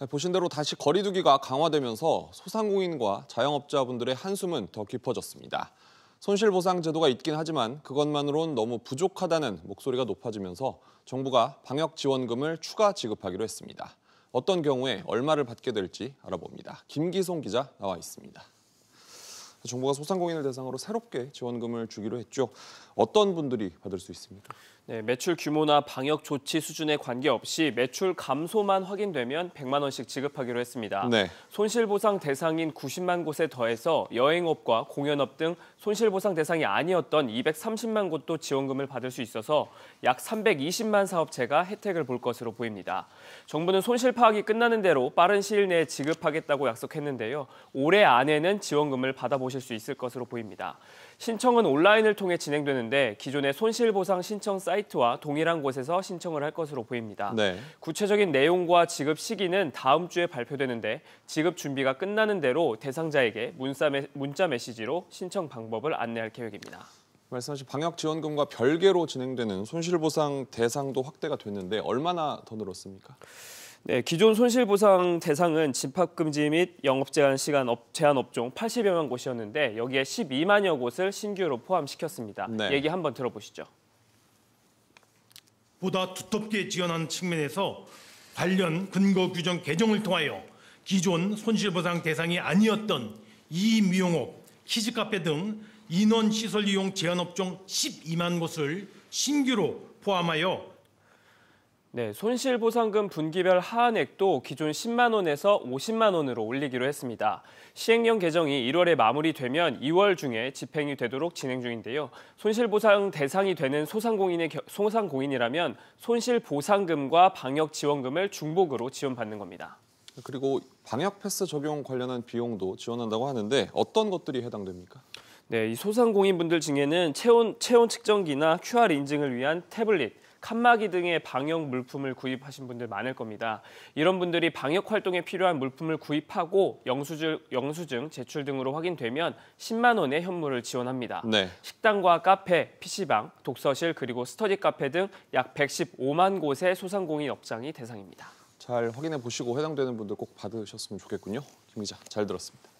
네, 보신 대로 다시 거리두기가 강화되면서 소상공인과 자영업자분들의 한숨은 더 깊어졌습니다. 손실보상 제도가 있긴 하지만 그것만으론 너무 부족하다는 목소리가 높아지면서 정부가 방역 지원금을 추가 지급하기로 했습니다. 어떤 경우에 얼마를 받게 될지 알아봅니다. 김기송 기자 나와 있습니다. 정부가 소상공인을 대상으로 새롭게 지원금을 주기로 했죠. 어떤 분들이 받을 수 있습니까? 네, 매출 규모나 방역 조치 수준에 관계없이 매출 감소만 확인되면 100만 원씩 지급하기로 했습니다. 네. 손실보상 대상인 90만 곳에 더해서 여행업과 공연업 등 손실보상 대상이 아니었던 230만 곳도 지원금을 받을 수 있어서 약 320만 사업체가 혜택을 볼 것으로 보입니다. 정부는 손실 파악이 끝나는 대로 빠른 시일 내에 지급하겠다고 약속했는데요. 올해 안에는 지원금을 받아보실 보실수 있을 것으로 보입니다. 신청은 온라인을 통해 진행되는데 기존의 손실보상 신청 사이트와 동일한 곳에서 신청을 할 것으로 보입니다. 네. 구체적인 내용과 지급 시기는 다음 주에 발표되는데 지급 준비가 끝나는 대로 대상자에게 문자, 메, 문자 메시지로 신청 방법을 안내할 계획입니다. 말씀하신 방역 지원금과 별개로 진행되는 손실보상 대상도 확대가 됐는데 얼마나 더 늘었습니까? 네, 기존 손실보상 대상은 집합금지 및 영업 제한 시간 업, 제한 업종 80여만 곳이었는데 여기에 12만여 곳을 신규로 포함시켰습니다. 네. 얘기 한번 들어보시죠. 보다 두텁게 지원하는 측면에서 관련 근거 규정 개정을 통하여 기존 손실보상 대상이 아니었던 이미용업, 키즈카페 등 인원 시설 이용 제한 업종 12만 곳을 신규로 포함하여 네, 손실보상금 분기별 하한액도 기존 10만 원에서 50만 원으로 올리기로 했습니다. 시행령 개정이 1월에 마무리되면 2월 중에 집행이 되도록 진행 중인데요. 손실보상 대상이 되는 소상공인의 소상공인이라면 손실보상금과 방역지원금을 중복으로 지원받는 겁니다. 그리고 방역 패스 적용 관련한 비용도 지원한다고 하는데 어떤 것들이 해당됩니까? 네, 이 소상공인분들 중에는 체온, 체온 측정기나 QR 인증을 위한 태블릿, 칸막이 등의 방역 물품을 구입하신 분들 많을 겁니다. 이런 분들이 방역 활동에 필요한 물품을 구입하고 영수증, 영수증 제출 등으로 확인되면 10만 원의 현물을 지원합니다. 네. 식당과 카페, PC방, 독서실 그리고 스터디 카페 등 약 115만 곳의 소상공인 업장이 대상입니다. 잘 확인해 보시고 해당되는 분들 꼭 받으셨으면 좋겠군요. 김 기자, 잘 들었습니다.